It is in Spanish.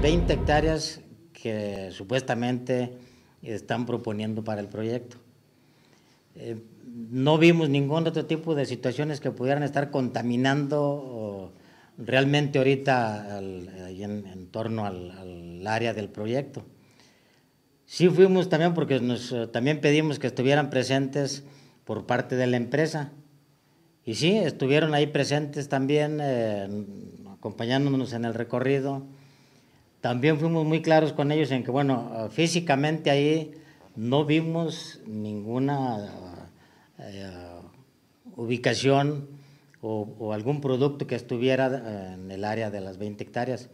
20 hectáreas que supuestamente están proponiendo para el proyecto. Eh, no vimos ningún otro tipo de situaciones que pudieran estar contaminando realmente ahorita en, torno al, área del proyecto. Sí fuimos también porque nos, también pedimos que estuvieran presentes por parte de la empresa. Y sí, estuvieron ahí presentes también, eh, acompañándonos en el recorrido también fuimos muy claros con ellos en que, bueno, físicamente ahí no vimos ninguna eh, ubicación o, o, algún producto que estuviera eh, en el área de las 20 hectáreas.